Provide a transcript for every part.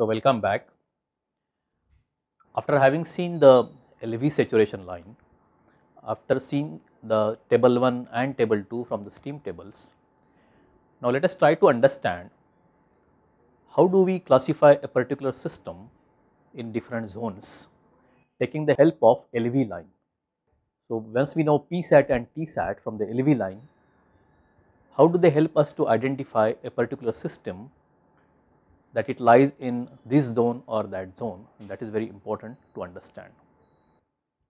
So, welcome back. After having seen the LV saturation line, after seeing the table 1 and table 2 from the steam tables, now let us try to understand how do we classify a particular system in different zones taking the help of LV line. So, once we know P sat and T sat from the LV line, how do they help us to identify a particular system that it lies in this zone or that zone that is very important to understand.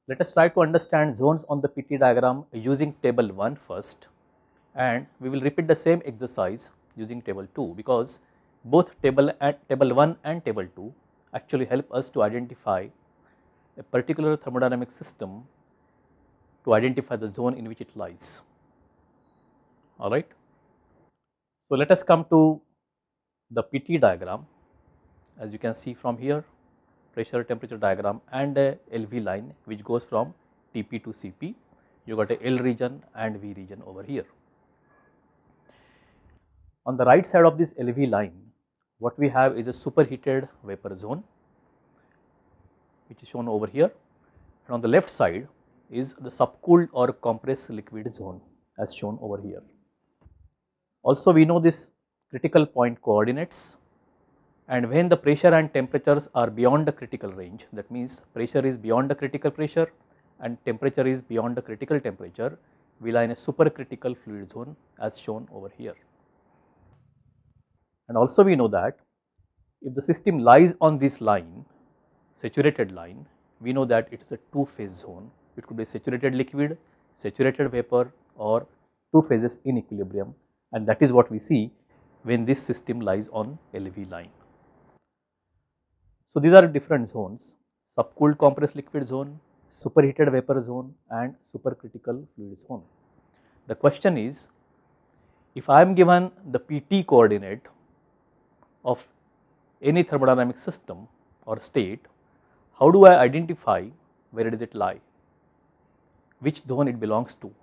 Let us try to understand zones on the PT diagram using table 1 first and we will repeat the same exercise using table 2 because both table at table 1 and table 2 actually help us to identify a particular thermodynamic system to identify the zone in which it lies. All right. So, let us come to the PT diagram as you can see from here pressure temperature diagram and a LV line which goes from TP to CP you got a L region and V region over here. On the right side of this LV line what we have is a superheated vapor zone which is shown over here and on the left side is the subcooled or compressed liquid zone as shown over here. Also we know this critical point coordinates and when the pressure and temperatures are beyond the critical range that means pressure is beyond the critical pressure and temperature is beyond the critical temperature we lie in a supercritical fluid zone as shown over here. And also we know that if the system lies on this line saturated line we know that it is a two phase zone it could be saturated liquid saturated vapor or two phases in equilibrium and that is what we see when this system lies on LV line. So, these are different zones subcooled compressed liquid zone, superheated vapor zone and supercritical fluid zone. The question is if I am given the PT coordinate of any thermodynamic system or state, how do I identify where does it lie, which zone it belongs to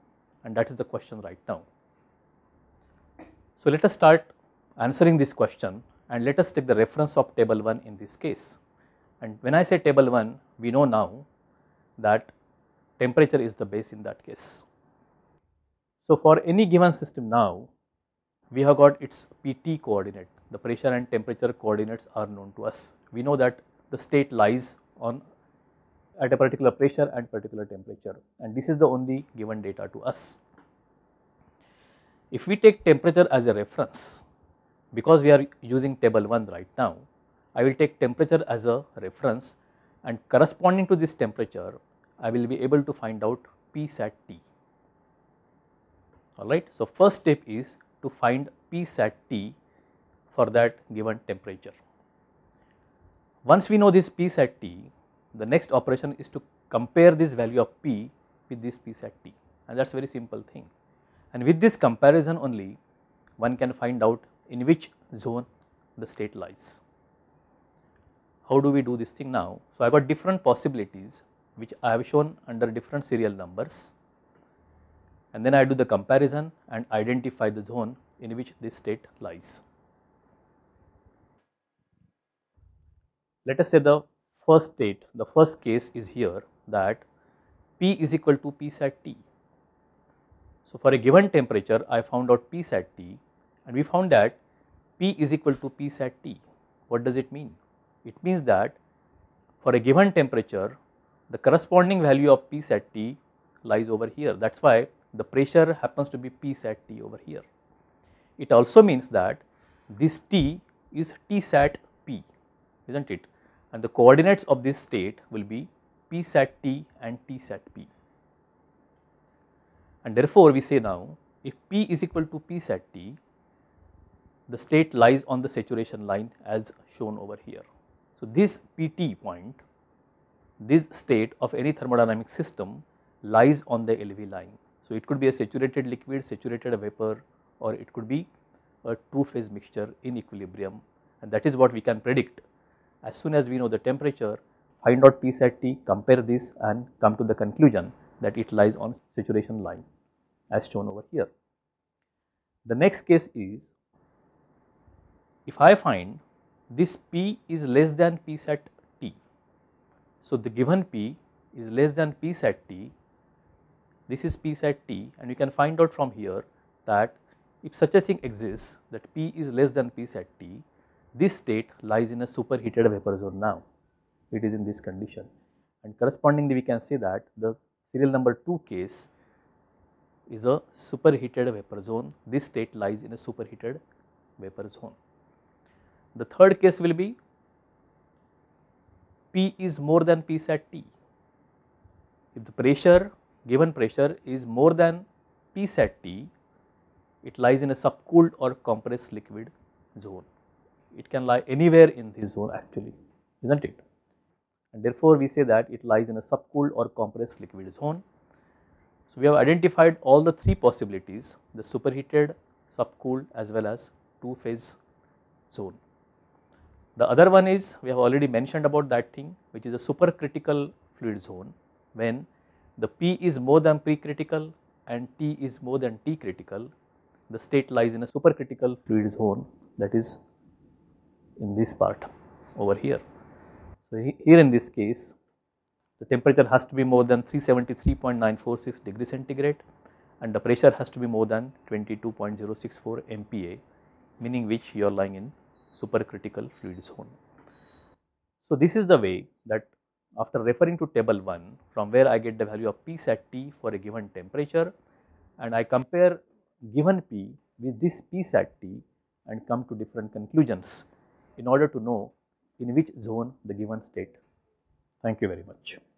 and that is the question right now. So, let us start answering this question and let us take the reference of table 1 in this case. And when I say table 1, we know now that temperature is the base in that case. So, for any given system now, we have got its PT coordinate, the pressure and temperature coordinates are known to us. We know that the state lies on at a particular pressure and particular temperature and this is the only given data to us. If we take temperature as a reference, because we are using table 1 right now, I will take temperature as a reference and corresponding to this temperature, I will be able to find out P sat T. Alright. So, first step is to find P sat T for that given temperature. Once we know this P sat T, the next operation is to compare this value of P with this P sat T and that is very simple thing. And with this comparison only, one can find out in which zone the state lies. How do we do this thing now? So, I got different possibilities which I have shown under different serial numbers and then I do the comparison and identify the zone in which this state lies. Let us say the first state, the first case is here that P is equal to P sat T. So, for a given temperature I found out P sat T and we found that P is equal to P sat T. What does it mean? It means that for a given temperature, the corresponding value of P sat T lies over here. That is why the pressure happens to be P sat T over here. It also means that this T is T sat P, is not it? And the coordinates of this state will be P sat T and T sat P. And therefore, we say now if P is equal to P sat T, the state lies on the saturation line as shown over here. So, this PT point, this state of any thermodynamic system lies on the LV line. So, it could be a saturated liquid, saturated vapor or it could be a two phase mixture in equilibrium and that is what we can predict. As soon as we know the temperature, find out P T, compare this and come to the conclusion that it lies on saturation line as shown over here. The next case is if I find this P is less than P set T. So, the given P is less than P set T, this is P set T and you can find out from here that if such a thing exists that P is less than P set T, this state lies in a superheated vapor zone now, it is in this condition and correspondingly we can say that the serial number 2 case is a superheated vapor zone, this state lies in a superheated vapor zone. The third case will be P is more than P sat T. If the pressure given pressure is more than P sat T, it lies in a subcooled or compressed liquid zone. It can lie anywhere in this zone actually, is not it? And therefore, we say that it lies in a subcooled or compressed liquid zone. So, we have identified all the three possibilities the superheated, subcooled as well as two phase zone. The other one is we have already mentioned about that thing which is a supercritical fluid zone when the P is more than pre-critical and T is more than T critical, the state lies in a supercritical fluid zone that is in this part over here. So, here in this case the temperature has to be more than 373.946 degree centigrade and the pressure has to be more than 22.064 MPa meaning which you are lying in supercritical fluid zone. So, this is the way that after referring to table 1 from where I get the value of P sat T for a given temperature and I compare given P with this P sat T and come to different conclusions in order to know in which zone the given state. Thank you very much.